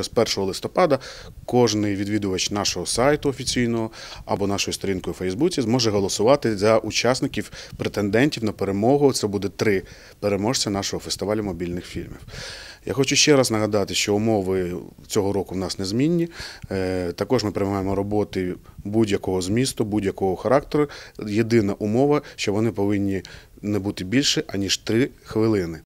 вже з 1 листопада кожний відвідувач нашого сайту офіційного або нашої сторінки у Фейсбуці зможе голосувати за учасників претендентів на перемогу. Це буде три переможця нашого фестивалю мобільних фільмів. Я хочу ще раз нагадати, що умови цього року в нас незмінні. Е, також ми приймаємо роботи будь-якого змісту, будь-якого характеру. Єдина умова, що вони повинні не бути більше аніж три хвилини.